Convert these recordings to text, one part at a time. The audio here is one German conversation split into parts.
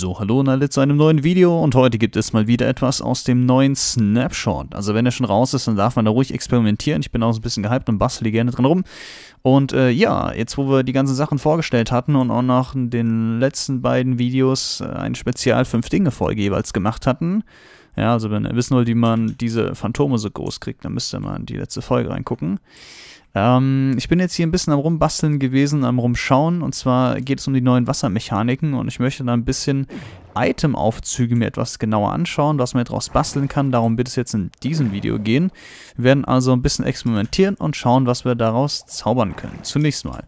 So, hallo und alle zu einem neuen Video und heute gibt es mal wieder etwas aus dem neuen Snapshot. Also wenn er schon raus ist, dann darf man da ruhig experimentieren. Ich bin auch so ein bisschen gehypt und bastel gerne dran rum. Und äh, ja, jetzt wo wir die ganzen Sachen vorgestellt hatten und auch nach den letzten beiden Videos äh, ein Spezial 5 Dinge Folge jeweils gemacht hatten, ja, also wenn ihr wissen wollt, wie man diese Phantome so groß kriegt, dann müsst ihr mal in die letzte Folge reingucken. Ähm, ich bin jetzt hier ein bisschen am Rumbasteln gewesen, am Rumschauen. Und zwar geht es um die neuen Wassermechaniken. Und ich möchte da ein bisschen Itemaufzüge mir etwas genauer anschauen, was man daraus basteln kann. Darum wird es jetzt in diesem Video gehen. Wir werden also ein bisschen experimentieren und schauen, was wir daraus zaubern können. Zunächst mal.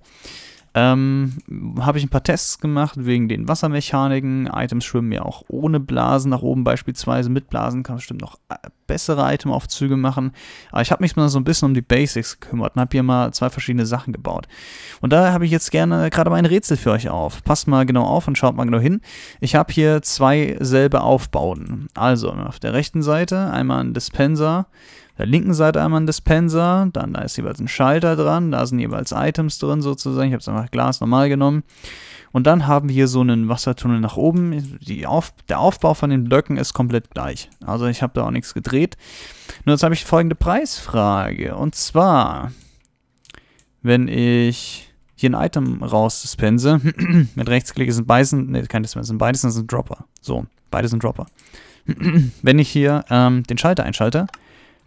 Ähm, habe ich ein paar Tests gemacht wegen den Wassermechaniken. Items schwimmen ja auch ohne Blasen nach oben beispielsweise. Mit Blasen kann man bestimmt noch äh, bessere Itemaufzüge machen. Aber ich habe mich mal so ein bisschen um die Basics gekümmert und habe hier mal zwei verschiedene Sachen gebaut. Und da habe ich jetzt gerne gerade mal ein Rätsel für euch auf. Passt mal genau auf und schaut mal genau hin. Ich habe hier zwei selbe Aufbauten. Also auf der rechten Seite einmal ein Dispenser der linken Seite einmal ein Dispenser, dann da ist jeweils ein Schalter dran, da sind jeweils Items drin sozusagen. Ich habe es einfach Glas normal genommen. Und dann haben wir hier so einen Wassertunnel nach oben. Auf, der Aufbau von den Blöcken ist komplett gleich. Also ich habe da auch nichts gedreht. Nur jetzt habe ich folgende Preisfrage. Und zwar, wenn ich hier ein Item rausdispense, mit Rechtsklick ist ein Beißen, ne, kein Dispenser, beides, sind Dropper. So, beides sind Dropper. wenn ich hier ähm, den Schalter einschalte,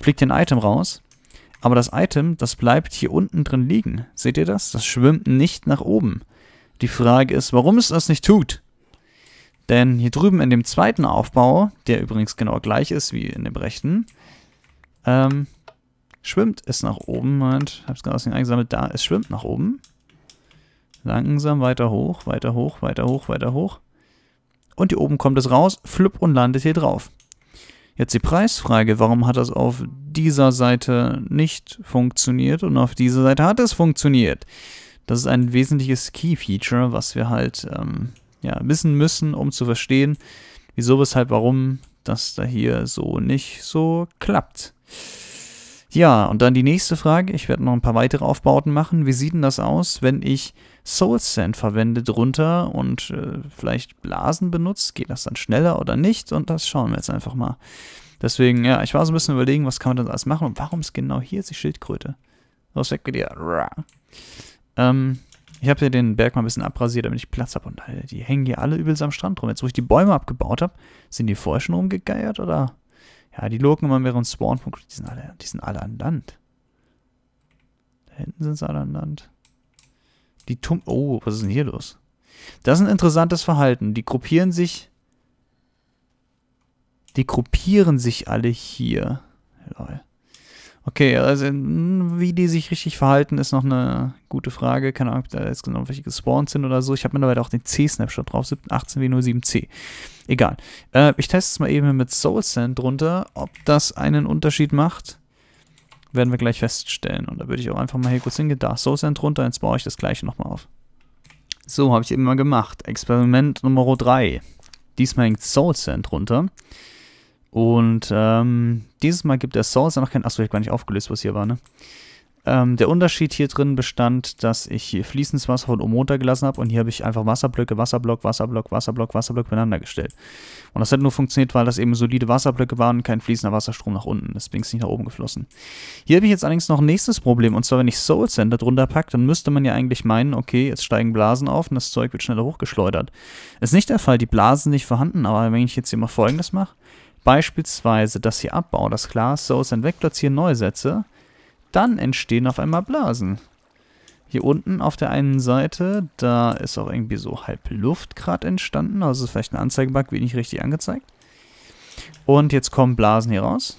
fliegt ein Item raus. Aber das Item, das bleibt hier unten drin liegen. Seht ihr das? Das schwimmt nicht nach oben. Die Frage ist, warum es das nicht tut. Denn hier drüben in dem zweiten Aufbau, der übrigens genau gleich ist wie in dem rechten, ähm, schwimmt es nach oben. Moment, hab's gerade aus dem eingesammelt. Da, es schwimmt nach oben. Langsam weiter hoch, weiter hoch, weiter hoch, weiter hoch. Und hier oben kommt es raus, flipp und landet hier drauf. Jetzt die Preisfrage, warum hat das auf dieser Seite nicht funktioniert und auf dieser Seite hat es funktioniert? Das ist ein wesentliches Key-Feature, was wir halt ähm, ja, wissen müssen, um zu verstehen, wieso, weshalb, warum das da hier so nicht so klappt. Ja, und dann die nächste Frage. Ich werde noch ein paar weitere Aufbauten machen. Wie sieht denn das aus, wenn ich Soul Sand verwende drunter und äh, vielleicht Blasen benutze? Geht das dann schneller oder nicht? Und das schauen wir jetzt einfach mal. Deswegen, ja, ich war so ein bisschen überlegen, was kann man denn alles machen und warum ist genau hier jetzt die Schildkröte? Los, weg mit dir. Ähm, ich habe hier den Berg mal ein bisschen abrasiert, damit ich Platz habe. Und äh, die hängen hier alle übelst am Strand rum. Jetzt, wo ich die Bäume abgebaut habe, sind die vorher schon rumgegeiert oder ja, die locken immer mehreren Spawnpunkte. Die sind alle, die sind alle an Land. Da hinten sind sie alle an Land. Die tum... Oh, was ist denn hier los? Das ist ein interessantes Verhalten. Die gruppieren sich... Die gruppieren sich alle hier. Lol. Okay, also wie die sich richtig verhalten, ist noch eine gute Frage. Keine Ahnung, ob da jetzt genau welche gespawnt sind oder so. Ich habe mittlerweile auch den C-Snapshot drauf, 18W07C. Egal. Äh, ich teste es mal eben mit Soul Sand drunter, ob das einen Unterschied macht. Werden wir gleich feststellen. Und da würde ich auch einfach mal hier kurz hingehen. Da, Soul Sand drunter, jetzt baue ich das gleiche nochmal auf. So, habe ich eben mal gemacht. Experiment Nummer 3. Diesmal hängt Soul Sand drunter. Und ähm, dieses Mal gibt es Souls noch kein. Achso, ich habe gar nicht aufgelöst, was hier war, ne? Ähm, der Unterschied hier drin bestand, dass ich hier fließendes Wasser von oben runtergelassen habe und hier habe ich einfach Wasserblöcke, Wasserblock, Wasserblock, Wasserblock, Wasserblock beieinander gestellt. Und das hat nur funktioniert, weil das eben solide Wasserblöcke waren und kein fließender Wasserstrom nach unten. Deswegen ist es nicht nach oben geflossen. Hier habe ich jetzt allerdings noch ein nächstes Problem. Und zwar, wenn ich Soul Center drunter packe, dann müsste man ja eigentlich meinen, okay, jetzt steigen Blasen auf und das Zeug wird schneller hochgeschleudert. Ist nicht der Fall, die Blasen sind nicht vorhanden, aber wenn ich jetzt hier mal folgendes mache, beispielsweise das hier abbaue, das Glas, so es dann wegplatziere, neu setze, dann entstehen auf einmal Blasen. Hier unten auf der einen Seite, da ist auch irgendwie so halb Luft gerade entstanden, also ist vielleicht ein Anzeigebug, wie nicht richtig angezeigt. Und jetzt kommen Blasen hier raus.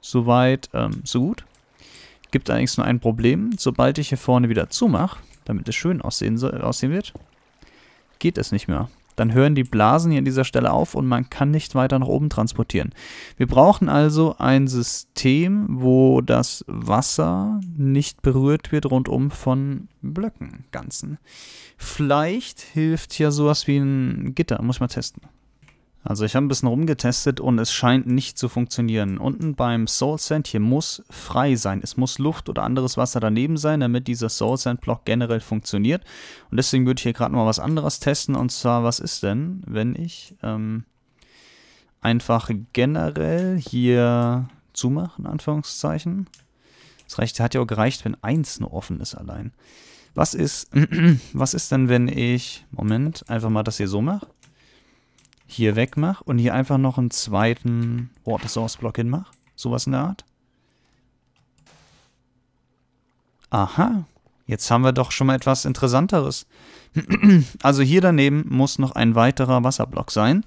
Soweit, ähm, so gut. Gibt allerdings nur ein Problem, sobald ich hier vorne wieder zumache, damit es schön aussehen, aussehen wird, geht es nicht mehr dann hören die Blasen hier an dieser Stelle auf und man kann nicht weiter nach oben transportieren. Wir brauchen also ein System, wo das Wasser nicht berührt wird rundum von Blöcken, Ganzen. Vielleicht hilft ja sowas wie ein Gitter, muss ich mal testen. Also ich habe ein bisschen rumgetestet und es scheint nicht zu funktionieren. Unten beim Soul Sand hier muss frei sein. Es muss Luft oder anderes Wasser daneben sein, damit dieser Soul Sand Block generell funktioniert. Und deswegen würde ich hier gerade mal was anderes testen. Und zwar, was ist denn, wenn ich ähm, einfach generell hier zumache, in Anführungszeichen. Das reicht, hat ja auch gereicht, wenn eins nur offen ist allein. Was ist, was ist denn, wenn ich, Moment, einfach mal das hier so mache? hier wegmache und hier einfach noch einen zweiten Water Source Block hinmache. Sowas in der Art. Aha, jetzt haben wir doch schon mal etwas Interessanteres. also hier daneben muss noch ein weiterer Wasserblock sein.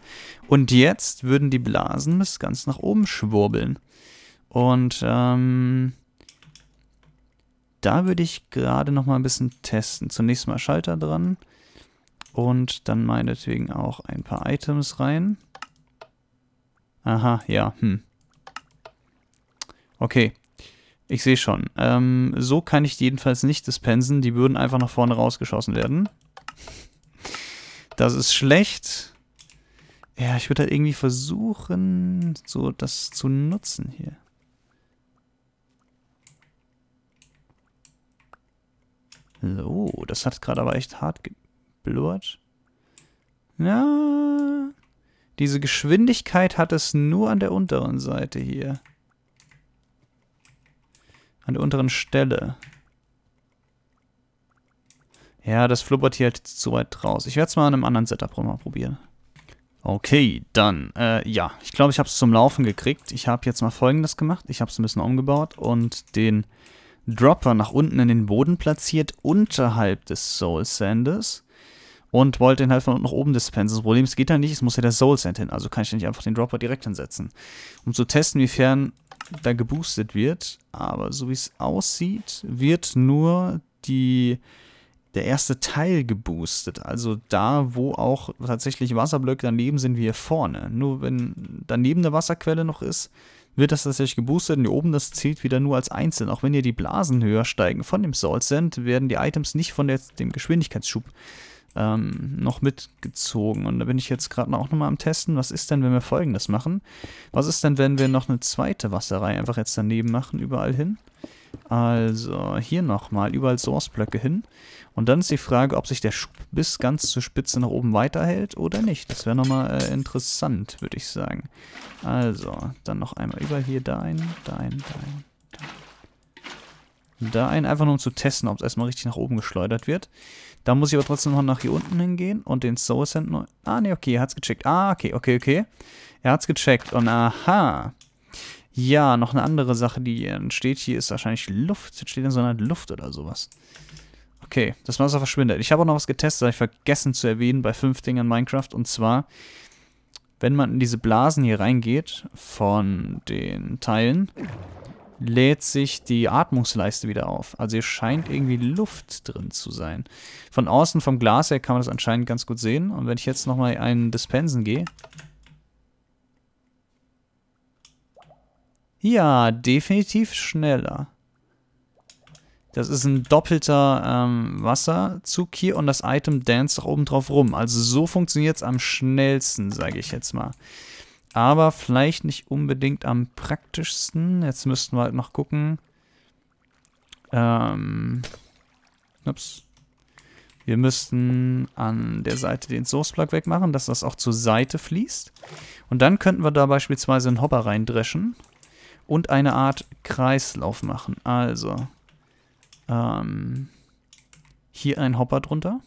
Und jetzt würden die Blasen bis ganz nach oben schwurbeln. Und ähm, da würde ich gerade noch mal ein bisschen testen. Zunächst mal Schalter dran. Und dann meinetwegen auch ein paar Items rein. Aha, ja, hm. Okay. Ich sehe schon. Ähm, so kann ich jedenfalls nicht dispensen. Die würden einfach nach vorne rausgeschossen werden. Das ist schlecht. Ja, ich würde halt irgendwie versuchen, so das zu nutzen hier. So, das hat gerade aber echt hart ge Blurt. Ja. Diese Geschwindigkeit hat es nur an der unteren Seite hier. An der unteren Stelle. Ja, das flubbert hier halt zu weit raus. Ich werde es mal an einem anderen Setup mal probieren. Okay, dann, äh, ja, ich glaube, ich habe es zum Laufen gekriegt. Ich habe jetzt mal folgendes gemacht. Ich habe es ein bisschen umgebaut und den Dropper nach unten in den Boden platziert, unterhalb des Soul Sanders und wollte ihn halt von unten nach oben dispensen. Das Problem ist, geht da halt nicht, es muss ja der Soul Sand hin, also kann ich nicht einfach den Dropper direkt hinsetzen. Um zu testen, wiefern da geboostet wird, aber so wie es aussieht, wird nur die der erste Teil geboostet. Also da, wo auch tatsächlich Wasserblöcke daneben sind, wie hier vorne. Nur wenn daneben eine Wasserquelle noch ist, wird das tatsächlich geboostet und hier oben das zählt wieder nur als einzeln. Auch wenn hier die Blasen höher steigen von dem Salt Sand, werden die Items nicht von der, dem Geschwindigkeitsschub ähm, noch mitgezogen. Und da bin ich jetzt gerade auch nochmal am Testen. Was ist denn, wenn wir folgendes machen? Was ist denn, wenn wir noch eine zweite Wasserei einfach jetzt daneben machen, überall hin? Also hier nochmal, überall Source-Blöcke hin. Und dann ist die Frage, ob sich der Schub bis ganz zur Spitze nach oben weiterhält oder nicht. Das wäre nochmal äh, interessant, würde ich sagen. Also, dann noch einmal überall hier da ein, da ein, da ein, da ein. Da ein, einfach nur um zu testen, ob es erstmal richtig nach oben geschleudert wird. Da muss ich aber trotzdem noch nach hier unten hingehen und den Soul Sand neu... Ah, ne, okay, er hat's gecheckt. Ah, okay, okay, okay. Er hat's gecheckt und aha. Ja, noch eine andere Sache, die entsteht. Hier ist wahrscheinlich Luft. Jetzt steht in so einer Luft oder sowas. Okay, das Wasser verschwindet. Ich habe auch noch was getestet, das habe ich vergessen zu erwähnen bei fünf Dingen in Minecraft. Und zwar, wenn man in diese Blasen hier reingeht von den Teilen, lädt sich die Atmungsleiste wieder auf. Also hier scheint irgendwie Luft drin zu sein. Von außen vom Glas her kann man das anscheinend ganz gut sehen. Und wenn ich jetzt nochmal einen Dispensen gehe. Ja, definitiv schneller. Das ist ein doppelter ähm, Wasserzug hier und das Item dance auch oben drauf rum. Also so funktioniert es am schnellsten, sage ich jetzt mal aber vielleicht nicht unbedingt am praktischsten. Jetzt müssten wir halt noch gucken. Ähm, ups. Wir müssten an der Seite den Source Plug wegmachen, dass das auch zur Seite fließt. Und dann könnten wir da beispielsweise einen Hopper reindreschen und eine Art Kreislauf machen. Also, ähm, hier ein Hopper drunter.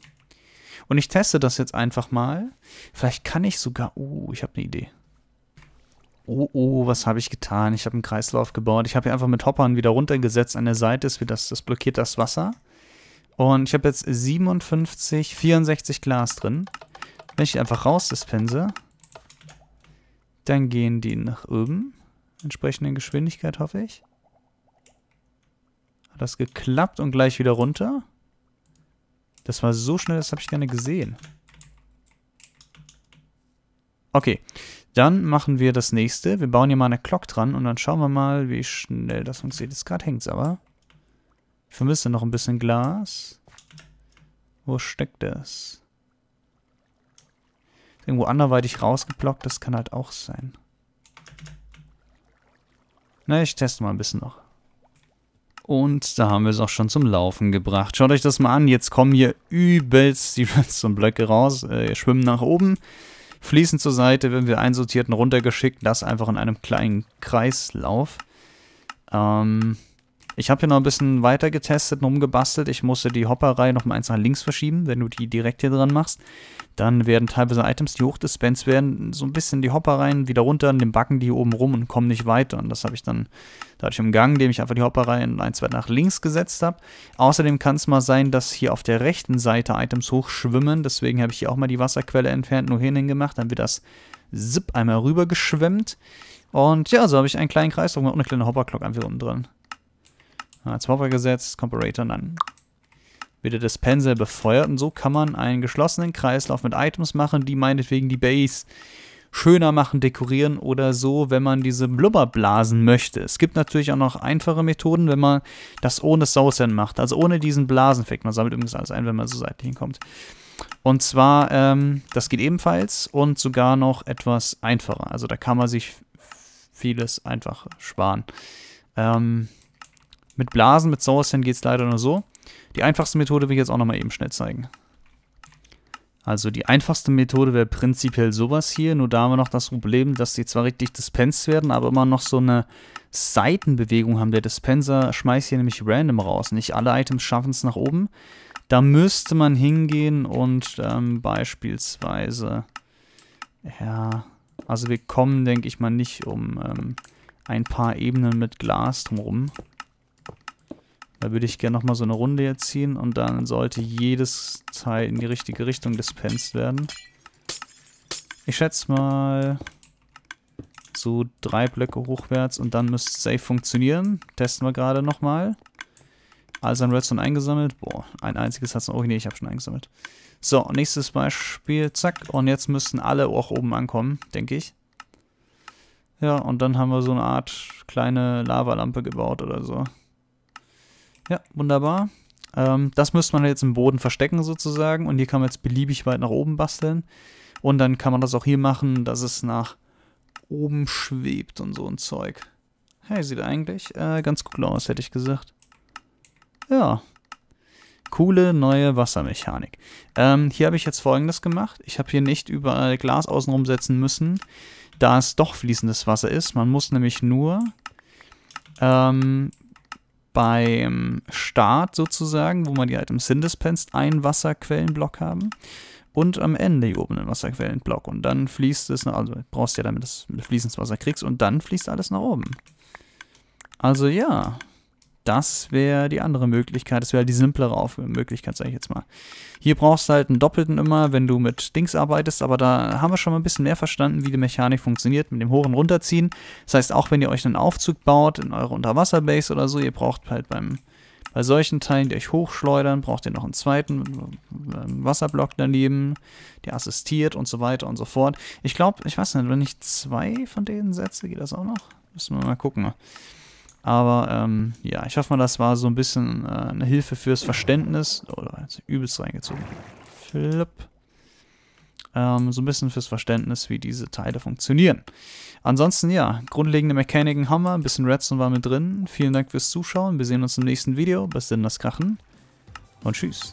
Und ich teste das jetzt einfach mal. Vielleicht kann ich sogar... Oh, ich habe eine Idee oh, oh, was habe ich getan? Ich habe einen Kreislauf gebaut. Ich habe hier einfach mit Hoppern wieder runtergesetzt an der Seite, ist wie das, das blockiert das Wasser. Und ich habe jetzt 57, 64 Glas drin. Wenn ich einfach rausdispense, dann gehen die nach oben. Entsprechende Geschwindigkeit, hoffe ich. Hat das geklappt und gleich wieder runter? Das war so schnell, das habe ich gerne gesehen. Okay, dann machen wir das nächste. Wir bauen hier mal eine Glock dran und dann schauen wir mal, wie schnell das funktioniert. Jetzt gerade hängt es aber. Ich vermisse noch ein bisschen Glas. Wo steckt das? irgendwo anderweitig rausgeblockt. Das kann halt auch sein. Na, ich teste mal ein bisschen noch. Und da haben wir es auch schon zum Laufen gebracht. Schaut euch das mal an. Jetzt kommen hier übelst die und blöcke raus. Äh, schwimmen nach oben fließend zur Seite, wenn wir einsortiert und runtergeschickt. Das einfach in einem kleinen Kreislauf. Ähm, ich habe hier noch ein bisschen weiter getestet und umgebastelt. Ich musste die Hopperreihe noch mal eins nach links verschieben, wenn du die direkt hier dran machst. Dann werden teilweise Items, die hochdispensed werden, so ein bisschen die Hopperreihen wieder runter, und dann backen die oben rum und kommen nicht weiter. Und das habe ich dann dadurch umgangen, indem ich einfach die Hopperreihen ein, zwei nach links gesetzt habe. Außerdem kann es mal sein, dass hier auf der rechten Seite Items hochschwimmen. Deswegen habe ich hier auch mal die Wasserquelle entfernt, nur hin gemacht. Dann wird das zip einmal rübergeschwemmt. Und ja, so habe ich einen kleinen Kreis und eine kleine Hopperclock einfach unten dran. Als Hopper gesetzt, Comparator, und dann wird der Dispenser befeuert. Und so kann man einen geschlossenen Kreislauf mit Items machen, die meinetwegen die Base schöner machen, dekorieren oder so, wenn man diese Blubberblasen möchte. Es gibt natürlich auch noch einfache Methoden, wenn man das ohne Saucen macht, also ohne diesen Blasenfekt. Man sammelt übrigens alles ein, wenn man so seitlich hinkommt. Und zwar, ähm, das geht ebenfalls und sogar noch etwas einfacher. Also da kann man sich vieles einfach sparen. Ähm, mit Blasen, mit Sauersten geht es leider nur so. Die einfachste Methode will ich jetzt auch nochmal eben schnell zeigen. Also die einfachste Methode wäre prinzipiell sowas hier, nur da haben wir noch das Problem, dass die zwar richtig dispensed werden, aber immer noch so eine Seitenbewegung haben. Der Dispenser schmeißt hier nämlich random raus. Nicht alle Items schaffen es nach oben. Da müsste man hingehen und ähm, beispielsweise, ja, also wir kommen, denke ich mal, nicht um ähm, ein paar Ebenen mit Glas drumherum. Da würde ich gerne nochmal so eine Runde jetzt ziehen und dann sollte jedes Teil in die richtige Richtung dispensed werden. Ich schätze mal so drei Blöcke hochwärts und dann müsste es safe funktionieren. Testen wir gerade nochmal. Alles also an Redstone eingesammelt. Boah, ein einziges hat es noch. Oh nee, ich habe schon eingesammelt. So, nächstes Beispiel. Zack. Und jetzt müssen alle auch oben ankommen, denke ich. Ja, und dann haben wir so eine Art kleine Lavalampe gebaut oder so. Ja, wunderbar. Ähm, das müsste man jetzt im Boden verstecken sozusagen und hier kann man jetzt beliebig weit nach oben basteln. Und dann kann man das auch hier machen, dass es nach oben schwebt und so ein Zeug. Hey, sieht eigentlich äh, ganz cool aus, hätte ich gesagt. Ja. Coole neue Wassermechanik. Ähm, hier habe ich jetzt folgendes gemacht. Ich habe hier nicht überall Glas außenrum setzen müssen, da es doch fließendes Wasser ist. Man muss nämlich nur ähm, beim Start sozusagen, wo man die halt Items hindispensed, einen Wasserquellenblock haben und am Ende hier oben einen Wasserquellenblock. Und dann fließt es, nach, also brauchst du ja damit du fließendes Wasser kriegst und dann fließt alles nach oben. Also ja, das wäre die andere Möglichkeit. Das wäre halt die simplere Auf Möglichkeit, sage ich jetzt mal. Hier brauchst du halt einen Doppelten immer, wenn du mit Dings arbeitest, aber da haben wir schon mal ein bisschen mehr verstanden, wie die Mechanik funktioniert, mit dem hohen Runterziehen. Das heißt, auch wenn ihr euch einen Aufzug baut in eure Unterwasserbase oder so, ihr braucht halt beim, bei solchen Teilen, die euch hochschleudern, braucht ihr noch einen zweiten äh, Wasserblock daneben, der assistiert und so weiter und so fort. Ich glaube, ich weiß nicht, wenn ich zwei von denen setze, geht das auch noch? Müssen wir mal gucken. Aber ähm, ja, ich hoffe mal, das war so ein bisschen äh, eine Hilfe fürs Verständnis. Oh, da ist übelst reingezogen. Flip. Ähm, so ein bisschen fürs Verständnis, wie diese Teile funktionieren. Ansonsten, ja, grundlegende Mechaniken haben wir. Ein bisschen Redstone war mit drin. Vielen Dank fürs Zuschauen. Wir sehen uns im nächsten Video. Bis denn, das Krachen. Und tschüss.